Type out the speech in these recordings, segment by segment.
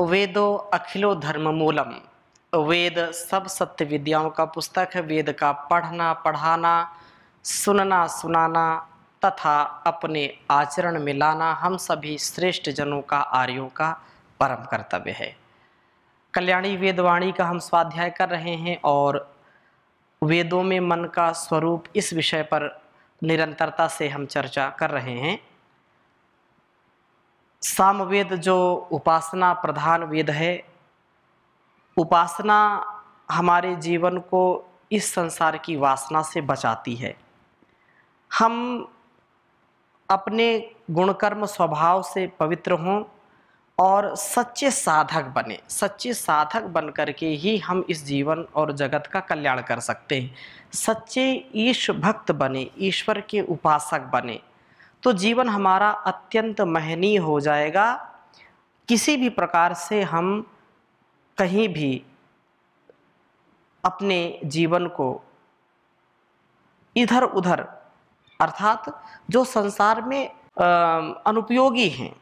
वेदो अखिलो धर्म मूलम वेद सब सत्य विद्याओं का पुस्तक है वेद का पढ़ना पढ़ाना सुनना सुनाना तथा अपने आचरण में लाना हम सभी श्रेष्ठ जनों का आर्यों का परम कर्तव्य है कल्याणी वेदवाणी का हम स्वाध्याय कर रहे हैं और वेदों में मन का स्वरूप इस विषय पर निरंतरता से हम चर्चा कर रहे हैं सामवेद जो उपासना प्रधान वेद है उपासना हमारे जीवन को इस संसार की वासना से बचाती है हम अपने गुणकर्म स्वभाव से पवित्र हों और सच्चे साधक बने सच्चे साधक बन कर के ही हम इस जीवन और जगत का कल्याण कर सकते हैं सच्चे ईश भक्त बने ईश्वर के उपासक बने तो जीवन हमारा अत्यंत महनीय हो जाएगा किसी भी प्रकार से हम कहीं भी अपने जीवन को इधर उधर अर्थात जो संसार में अनुपयोगी हैं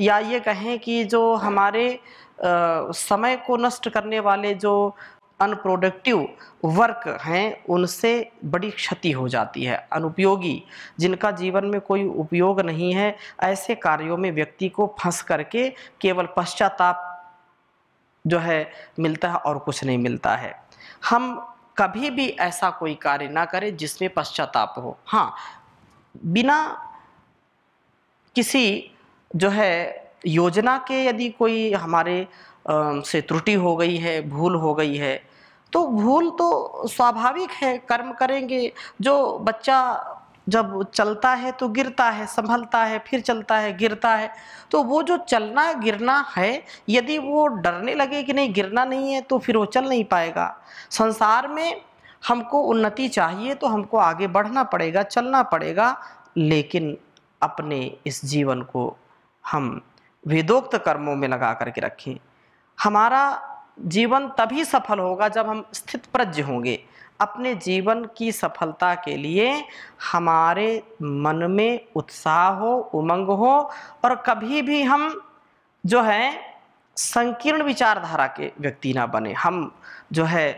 या ये कहें कि जो हमारे समय को नष्ट करने वाले जो अनप्रोडक्टिव वर्क हैं उनसे बड़ी क्षति हो जाती है अनुपयोगी जिनका जीवन में कोई उपयोग नहीं है ऐसे कार्यों में व्यक्ति को फंस करके केवल पश्चाताप जो है मिलता है और कुछ नहीं मिलता है हम कभी भी ऐसा कोई कार्य ना करें जिसमें पश्चाताप हो हाँ बिना किसी जो है योजना के यदि कोई हमारे से त्रुटि हो गई है भूल हो गई है तो भूल तो स्वाभाविक है कर्म करेंगे जो बच्चा जब चलता है तो गिरता है संभलता है फिर चलता है गिरता है तो वो जो चलना गिरना है यदि वो डरने लगे कि नहीं गिरना नहीं है तो फिर वो चल नहीं पाएगा संसार में हमको उन्नति चाहिए तो हमको आगे बढ़ना पड़ेगा चलना पड़ेगा लेकिन अपने इस जीवन को हम वेदोक्त कर्मों में लगा करके रखें हमारा जीवन तभी सफल होगा जब हम स्थित प्रज्ञ होंगे अपने जीवन की सफलता के लिए हमारे मन में उत्साह हो उमंग हो और कभी भी हम जो है संकीर्ण विचारधारा के व्यक्ति ना बने हम जो है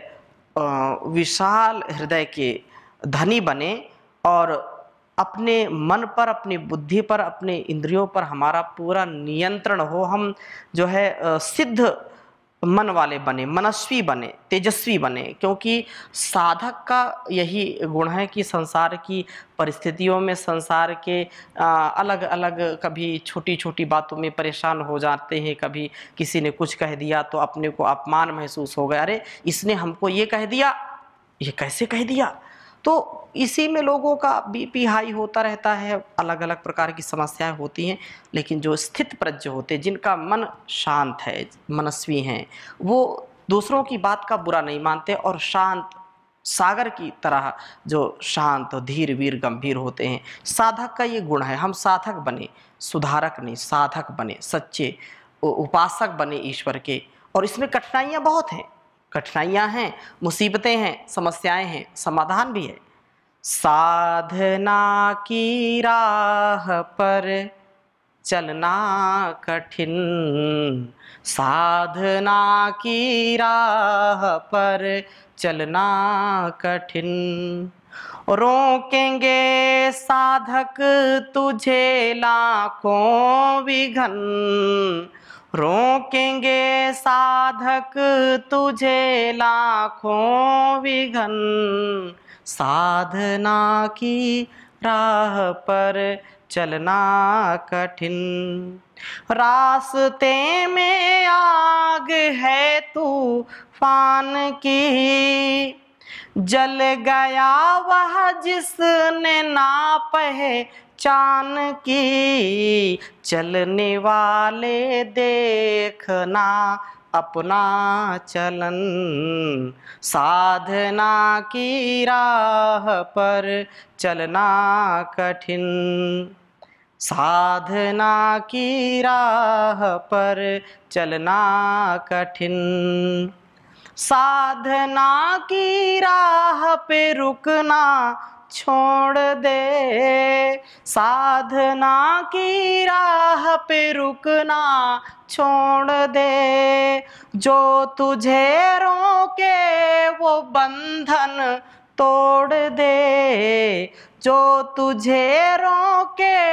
विशाल हृदय के धनी बने और अपने मन पर अपनी बुद्धि पर अपने इंद्रियों पर हमारा पूरा नियंत्रण हो हम जो है सिद्ध मन वाले बने मनस्वी बने तेजस्वी बने क्योंकि साधक का यही गुण है कि संसार की परिस्थितियों में संसार के अलग अलग कभी छोटी छोटी बातों में परेशान हो जाते हैं कभी किसी ने कुछ कह दिया तो अपने को अपमान महसूस हो गया अरे इसने हमको ये कह दिया ये कैसे कह दिया तो इसी में लोगों का बीपी हाई होता रहता है अलग अलग प्रकार की समस्याएं होती हैं लेकिन जो स्थित प्रज्ञ होते हैं जिनका मन शांत है मनस्वी हैं वो दूसरों की बात का बुरा नहीं मानते और शांत सागर की तरह जो शांत धीर वीर गंभीर होते हैं साधक का ये गुण है हम साधक बने सुधारक नहीं साधक बने सच्चे उपासक बने ईश्वर के और इसमें कठिनाइयाँ बहुत हैं कठिनाइयाँ हैं मुसीबतें हैं समस्याएं हैं समाधान भी है साधना की राह पर चलना कठिन साधना की राह पर चलना कठिन रोकेंगे साधक तुझे लाखों विघन रोकेंगे साधक तुझे लाखों विघन साधना की राह पर चलना कठिन रास्ते में आग है तू फान की जल गया वह जिसने ना पहचान की चलने वाले देखना अपना चलन साधना की राह पर चलना कठिन साधना की राह पर चलना कठिन साधना की राह पे रुकना छोड़ दे साधना की राह पे रुकना छोड़ दे जो तुझे रोके वो बंधन तोड़ दे जो तुझे रोके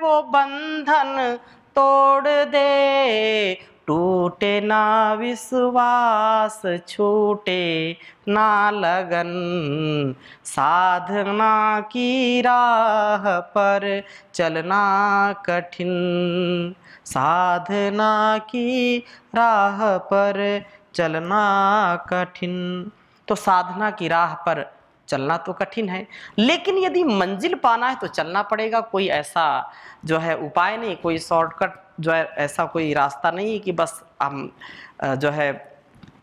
वो बंधन तोड़ दे टूटे ना विश्वास छूटे ना लगन साधना की राह पर चलना कठिन साधना की राह पर चलना कठिन तो साधना की राह पर चलना तो कठिन है लेकिन यदि मंजिल पाना है तो चलना पड़ेगा कोई ऐसा जो है उपाय नहीं कोई शॉर्टकट जो है ऐसा कोई रास्ता नहीं है कि बस हम जो है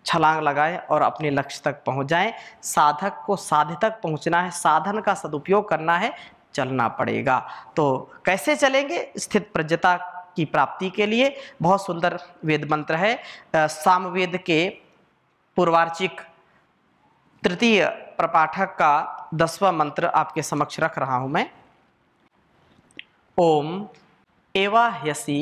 छलांग लगाएं और अपने लक्ष्य तक पहुंच जाएं साधक को साध्य तक पहुंचना है साधन का सदुपयोग करना है चलना पड़ेगा तो कैसे चलेंगे स्थित प्रज्ञता की प्राप्ति के लिए बहुत सुंदर वेद मंत्र है सामवेद के पूर्वार्चिक तृतीय प्रपाठक का दसवां मंत्र आपके समक्ष रख रहा हूं मैं ओम एवाह्यसी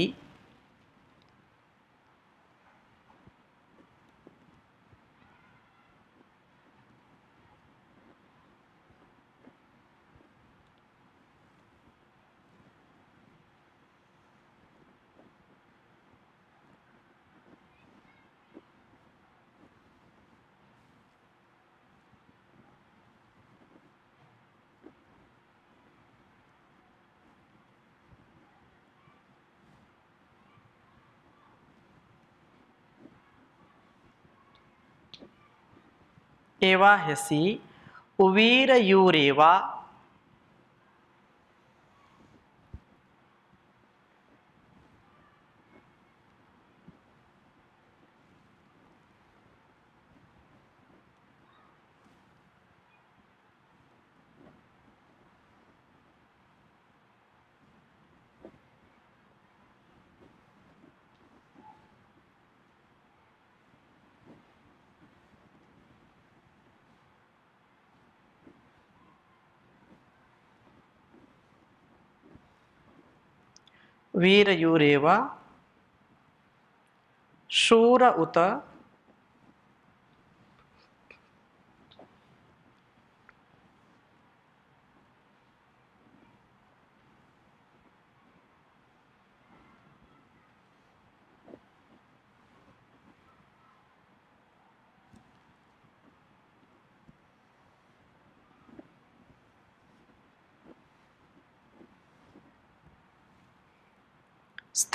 एवा हेसी उवीर यूरेवा वीरयूरव शूर उत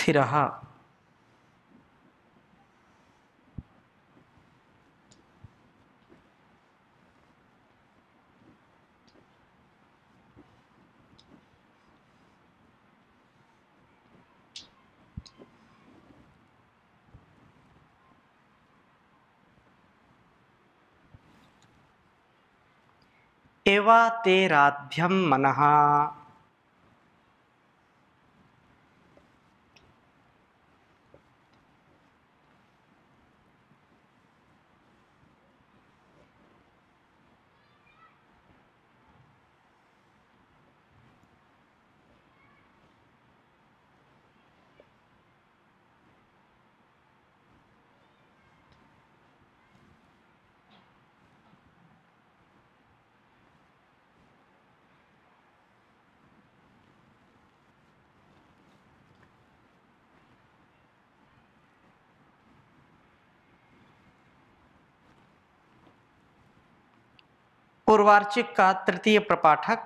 स्थिर एवा राध्यम मनहा पूर्वार्चिक का तृतीय प्रपाठक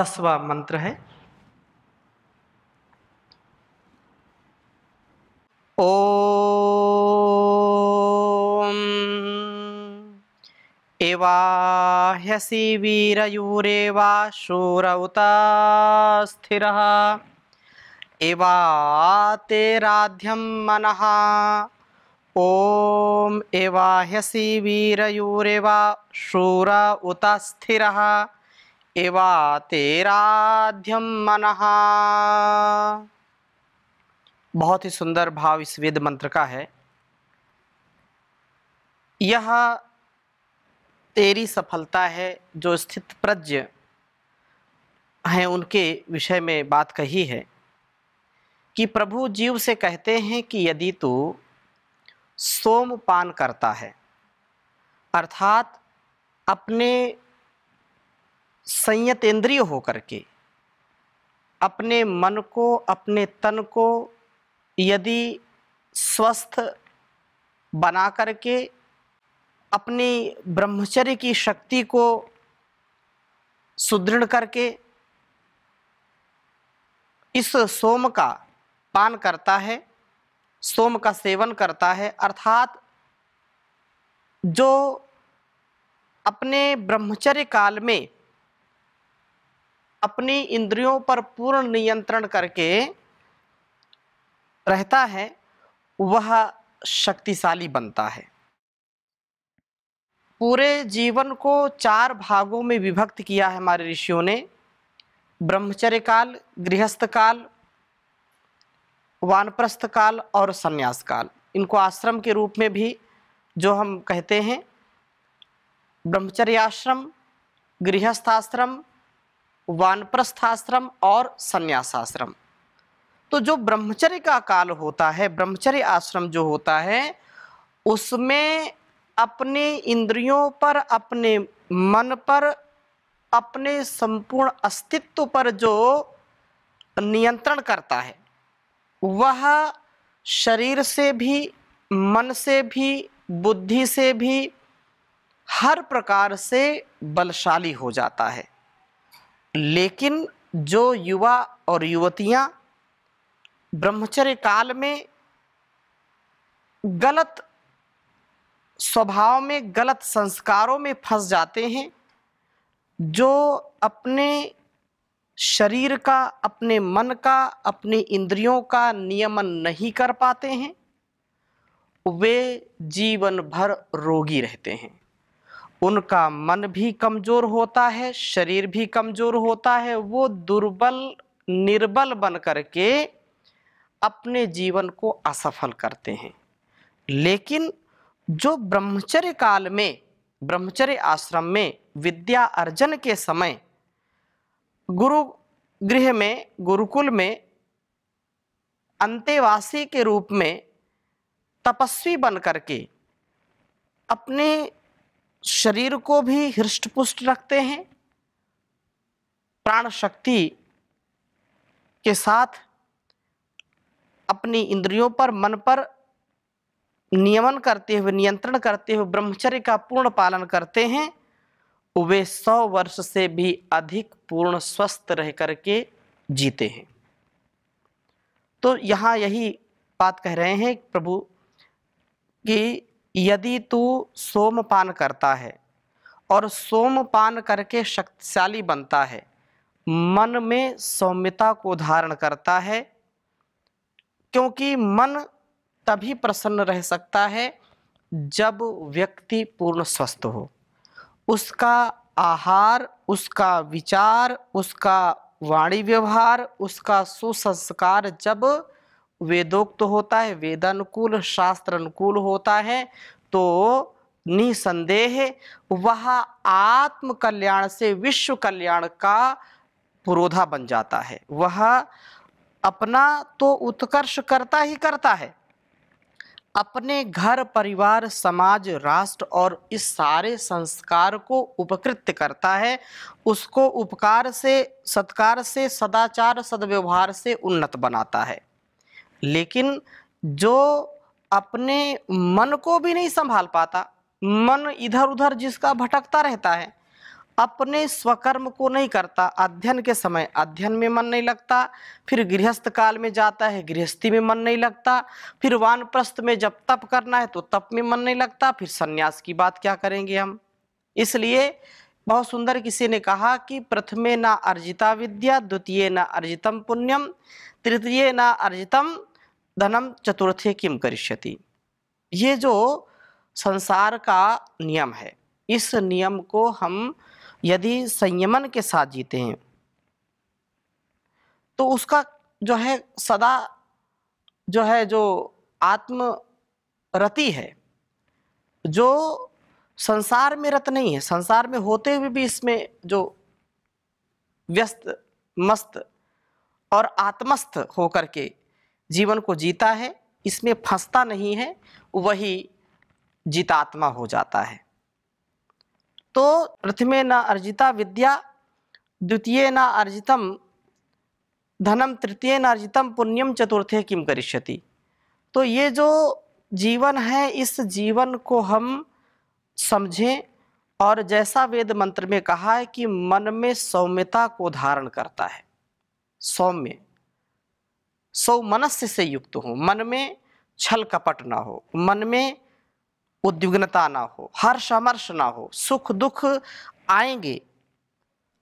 दसवा मंत्र है ओ एवाह्यसी वीरयूरेवा शूरौता स्थिरः इवाते राध्यम मन एवा ह्यसी वीरयूरेवा शूर उत स्थिर एवातेराध्यम मन बहुत ही सुंदर भाव इस वेद मंत्र का है यह तेरी सफलता है जो स्थित प्रज्ञ हैं उनके विषय में बात कही है कि प्रभु जीव से कहते हैं कि यदि तू सोम पान करता है अर्थात अपने संयत इंद्रिय होकर के अपने मन को अपने तन को यदि स्वस्थ बना करके अपनी ब्रह्मचर्य की शक्ति को सुदृढ़ करके इस सोम का पान करता है सोम का सेवन करता है अर्थात जो अपने ब्रह्मचर्य काल में अपनी इंद्रियों पर पूर्ण नियंत्रण करके रहता है वह शक्तिशाली बनता है पूरे जीवन को चार भागों में विभक्त किया है हमारे ऋषियों ने ब्रह्मचर्य काल गृहस्थ काल वानप्रस्थ काल और संन्यास काल इनको आश्रम के रूप में भी जो हम कहते हैं ब्रह्मचर्याश्रम गृहस्थाश्रम वानप्रस्थाश्रम और संन्यासाश्रम तो जो ब्रह्मचर्य का काल होता है ब्रह्मचर्य आश्रम जो होता है उसमें अपने इंद्रियों पर अपने मन पर अपने संपूर्ण अस्तित्व पर जो नियंत्रण करता है वह शरीर से भी मन से भी बुद्धि से भी हर प्रकार से बलशाली हो जाता है लेकिन जो युवा और युवतियां ब्रह्मचर्य काल में गलत स्वभाव में गलत संस्कारों में फंस जाते हैं जो अपने शरीर का अपने मन का अपनी इंद्रियों का नियमन नहीं कर पाते हैं वे जीवन भर रोगी रहते हैं उनका मन भी कमज़ोर होता है शरीर भी कमज़ोर होता है वो दुर्बल निर्बल बन करके अपने जीवन को असफल करते हैं लेकिन जो ब्रह्मचर्य काल में ब्रह्मचर्य आश्रम में विद्या अर्जन के समय गुरु गृह में गुरुकुल में अंतेवासी के रूप में तपस्वी बन करके अपने शरीर को भी हृष्ट पुष्ट रखते हैं प्राण शक्ति के साथ अपनी इंद्रियों पर मन पर नियमन करते हुए नियंत्रण करते हुए ब्रह्मचर्य का पूर्ण पालन करते हैं वे सौ वर्ष से भी अधिक पूर्ण स्वस्थ रह करके जीते हैं तो यहाँ यही बात कह रहे हैं प्रभु कि यदि तू सोमपान करता है और सोमपान करके शक्तिशाली बनता है मन में सौम्यता को धारण करता है क्योंकि मन तभी प्रसन्न रह सकता है जब व्यक्ति पूर्ण स्वस्थ हो उसका आहार उसका विचार उसका वाणी व्यवहार उसका सुसंस्कार जब वेदोक्त तो होता है वेदानुकूल शास्त्र अनुकूल होता है तो निसंदेह वह आत्म कल्याण से विश्व कल्याण का पुरोधा बन जाता है वह अपना तो उत्कर्ष करता ही करता है अपने घर परिवार समाज राष्ट्र और इस सारे संस्कार को उपकृत करता है उसको उपकार से सत्कार से सदाचार सदव्यवहार से उन्नत बनाता है लेकिन जो अपने मन को भी नहीं संभाल पाता मन इधर उधर जिसका भटकता रहता है अपने स्वकर्म को नहीं करता अध्ययन के समय अध्ययन में मन नहीं लगता फिर गृहस्थ काल में जाता है गृहस्थी में मन नहीं लगता फिर वानप्रस्थ में जब तप करना है तो तप में मन नहीं लगता फिर सन्यास की बात क्या करेंगे हम इसलिए बहुत सुंदर किसी ने कहा कि प्रथमे न अर्जिता विद्या द्वितीय न अर्जितम पुण्यम तृतीय न अर्जितम धनम चतुर्थे किम करिष्यति ये जो संसार का नियम है इस नियम को हम यदि संयमन के साथ जीते हैं तो उसका जो है सदा जो है जो आत्मरति है जो संसार में रत नहीं है संसार में होते हुए भी इसमें जो व्यस्त मस्त और आत्मस्थ होकर के जीवन को जीता है इसमें फंसता नहीं है वही जीतात्मा हो जाता है तो प्रथमे न अर्जिता विद्या द्वितीय न अर्जितम धनम तृतीय न अर्जितम पुण्यम चतुर्थे किम करिष्यति तो ये जो जीवन है इस जीवन को हम समझें और जैसा वेद मंत्र में कहा है कि मन में सौम्यता को धारण करता है सौम्य सौ मनस्य से युक्त हो मन में छल कपट ना हो मन में उद्विग्नता ना हो हर्ष हर्ष ना हो सुख दुख आएंगे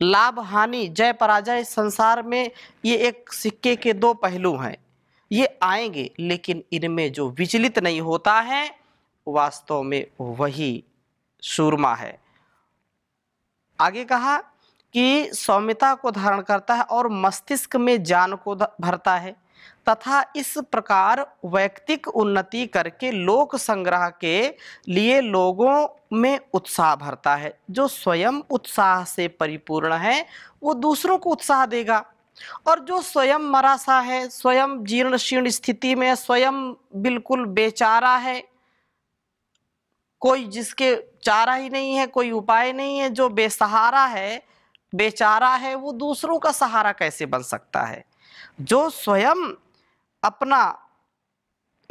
लाभ हानि जय पराजय संसार में ये एक सिक्के के दो पहलू हैं ये आएंगे लेकिन इनमें जो विचलित नहीं होता है वास्तव में वही सूरमा है आगे कहा कि सौम्यता को धारण करता है और मस्तिष्क में जान को भरता है तथा इस प्रकार व्यक्तिक उन्नति करके लोक संग्रह के लिए लोगों में उत्साह भरता है जो स्वयं उत्साह से परिपूर्ण है वो दूसरों को उत्साह देगा और जो स्वयं मरासा है स्वयं जीर्ण शीर्ण स्थिति में स्वयं बिल्कुल बेचारा है कोई जिसके चारा ही नहीं है कोई उपाय नहीं है जो बेसहारा है बेचारा है वो दूसरों का सहारा कैसे बन सकता है जो स्वयं अपना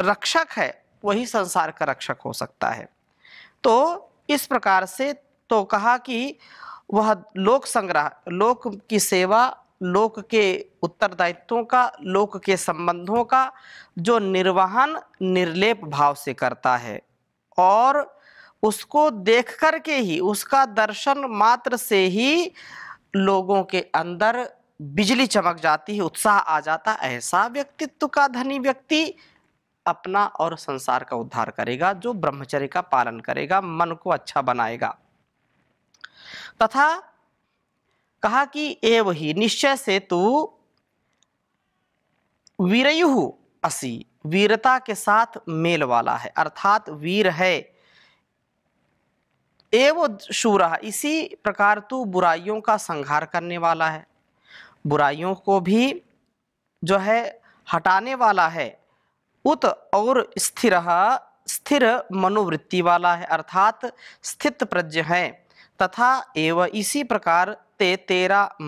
रक्षक है वही संसार का रक्षक हो सकता है तो इस प्रकार से तो कहा कि वह लोक संग्रह लोक की सेवा लोक के उत्तरदायित्वों का लोक के संबंधों का जो निर्वहन निर्लेप भाव से करता है और उसको देख करके ही उसका दर्शन मात्र से ही लोगों के अंदर बिजली चमक जाती है उत्साह आ जाता है ऐसा व्यक्तित्व का धनी व्यक्ति अपना और संसार का उद्धार करेगा जो ब्रह्मचर्य का पालन करेगा मन को अच्छा बनाएगा तथा कहा कि एव ही निश्चय से तू वीरयु असी वीरता के साथ मेल वाला है अर्थात वीर है एव शूरा इसी प्रकार तू बुराइयों का संहार करने वाला है बुराइयों को भी जो है हटाने वाला है उत और स्थिर स्थिर मनोवृत्ति वाला है अर्थात स्थित प्रज्ञ है तथा एवं इसी प्रकार ते तेरा